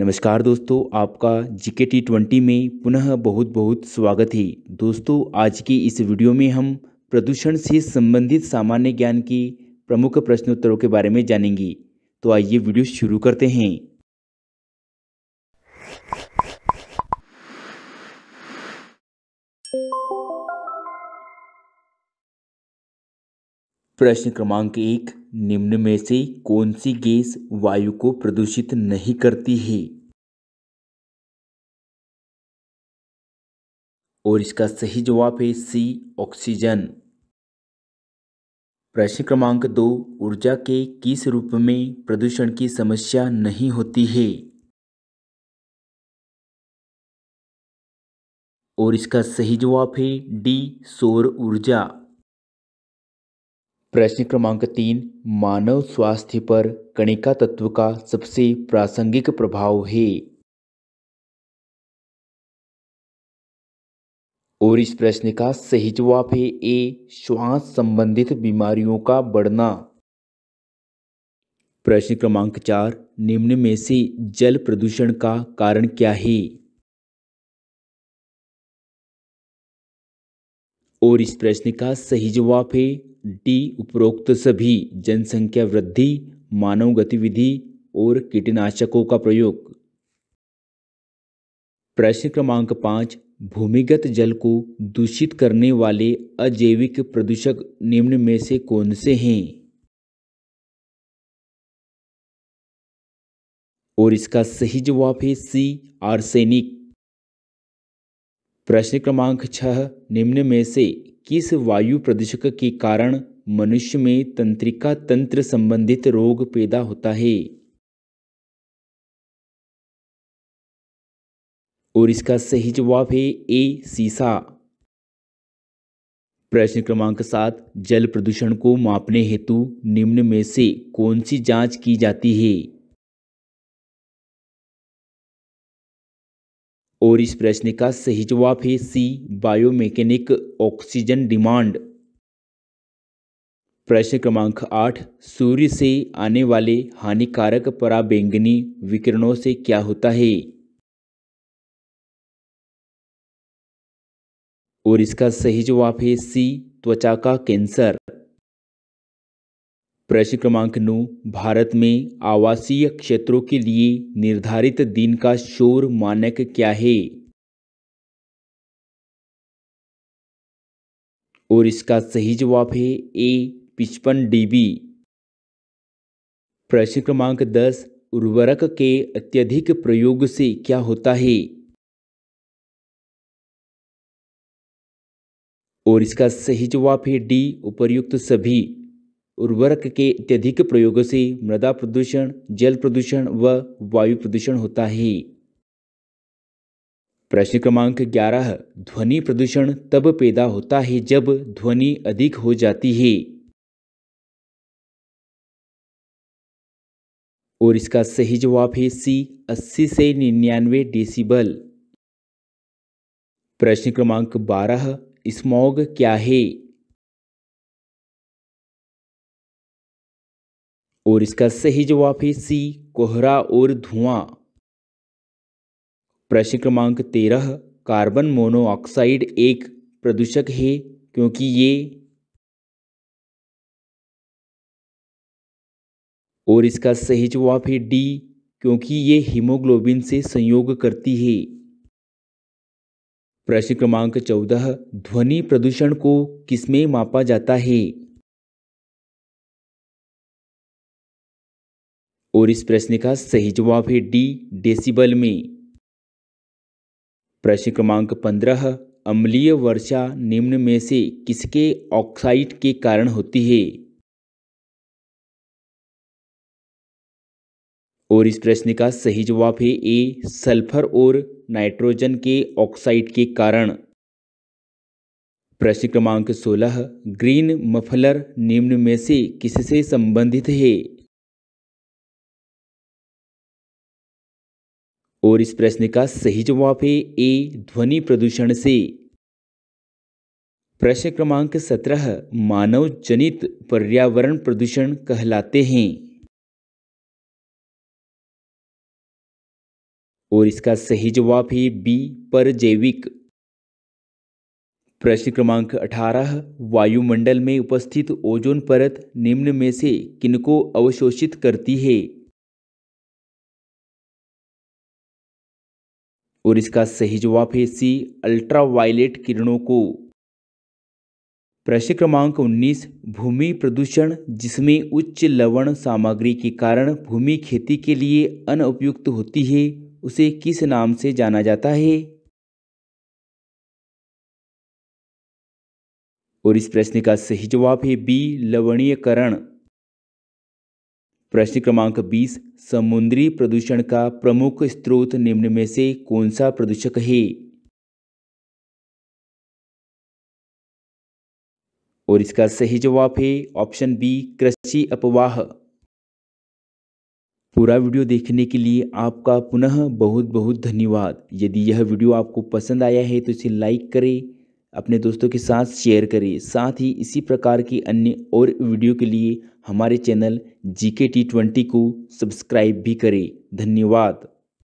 नमस्कार दोस्तों आपका जीके टी ट्वेंटी में पुनः बहुत बहुत स्वागत है दोस्तों आज की इस वीडियो में हम प्रदूषण से संबंधित सामान्य ज्ञान की प्रमुख प्रश्नोत्तरों के बारे में जानेंगे तो आइए वीडियो शुरू करते हैं प्रश्न क्रमांक एक निम्न में से कौन सी गैस वायु को प्रदूषित नहीं करती है और इसका सही जवाब है सी ऑक्सीजन प्रश्न क्रमांक दो ऊर्जा के किस रूप में प्रदूषण की समस्या नहीं होती है और इसका सही जवाब है डी सौर ऊर्जा प्रश्न क्रमांक तीन मानव स्वास्थ्य पर कणिका तत्व का सबसे प्रासंगिक प्रभाव है और इस प्रश्न का सही जवाब है ए श्वास संबंधित बीमारियों का बढ़ना प्रश्न क्रमांक चार निम्न में से जल प्रदूषण का कारण क्या है और इस प्रश्न का सही जवाब है डी उपरोक्त सभी जनसंख्या वृद्धि मानव गतिविधि और कीटनाशकों का प्रयोग प्रश्न क्रमांक पाँच भूमिगत जल को दूषित करने वाले अजैविक प्रदूषक निम्न में से कौन से हैं और इसका सही जवाब है सी आर्सेनिक प्रश्न क्रमांक छह निम्न में से किस वायु प्रदूषक के कारण मनुष्य में तंत्रिका तंत्र संबंधित रोग पैदा होता है और इसका सही जवाब है ए सीसा प्रश्न क्रमांक सात जल प्रदूषण को मापने हेतु निम्न में से कौन सी जांच की जाती है और इस प्रश्न का सही जवाब है सी बायोमेकेनिक ऑक्सीजन डिमांड प्रश्न क्रमांक आठ सूर्य से आने वाले हानिकारक पराबैंगनी विकिरणों से क्या होता है और इसका सही जवाब है सी त्वचा का कैंसर प्रश्न क्रमांक नौ भारत में आवासीय क्षेत्रों के लिए निर्धारित दिन का शोर मानक क्या है और इसका सही जवाब है ए पिचपन डीबी प्रश्न क्रमांक दस उर्वरक के अत्यधिक प्रयोग से क्या होता है और इसका सही जवाब है डी उपर्युक्त सभी उर्वरक के अत्यधिक प्रयोग से मृदा प्रदूषण जल प्रदूषण व वायु प्रदूषण होता है प्रश्न क्रमांक 11 ध्वनि प्रदूषण तब पैदा होता है जब ध्वनि अधिक हो जाती है और इसका सही जवाब है सी 80 से निन्यानवे डेसिबल प्रश्न क्रमांक 12 स्मॉग क्या है और इसका सही जवाब है सी कोहरा और धुआं प्रश्न क्रमांक तेरह कार्बन मोनोऑक्साइड एक प्रदूषक है क्योंकि ये और इसका सही जवाब है डी क्योंकि ये हीमोग्लोबिन से संयोग करती है प्रश्न क्रमांक चौदह ध्वनि प्रदूषण को किसमें मापा जाता है और इस प्रश्न का सही जवाब है डी डेसिबल में प्रश्न क्रमांक पंद्रह अम्लीय वर्षा निम्न में से किसके ऑक्साइड के कारण होती है और इस प्रश्न का सही जवाब है ए सल्फर और नाइट्रोजन के ऑक्साइड के कारण प्रश्न क्रमांक सोलह ग्रीन मफलर निम्न में से किससे संबंधित है और इस प्रश्न का सही जवाब है ए ध्वनि प्रदूषण से प्रश्न क्रमांक सत्रह मानव जनित पर्यावरण प्रदूषण कहलाते हैं और इसका सही जवाब है बी परजैविक प्रश्न क्रमांक अठारह वायुमंडल में उपस्थित ओजोन परत निम्न में से किनको अवशोषित करती है और इसका सही जवाब है सी अल्ट्रा वायलेट किरणों को प्रश्न क्रमांक 19 भूमि प्रदूषण जिसमें उच्च लवण सामग्री के कारण भूमि खेती के लिए अनुपयुक्त होती है उसे किस नाम से जाना जाता है और इस प्रश्न का सही जवाब है बी लवणीयकरण प्रश्न क्रमांक 20 समुद्री प्रदूषण का प्रमुख स्रोत निम्न में से कौन सा प्रदूषक है और इसका सही जवाब है ऑप्शन बी कृषि अपवाह पूरा वीडियो देखने के लिए आपका पुनः बहुत बहुत धन्यवाद यदि यह वीडियो आपको पसंद आया है तो इसे लाइक करें अपने दोस्तों के साथ शेयर करें साथ ही इसी प्रकार की अन्य और वीडियो के लिए हमारे चैनल जी के टी ट्वेंटी को सब्सक्राइब भी करें धन्यवाद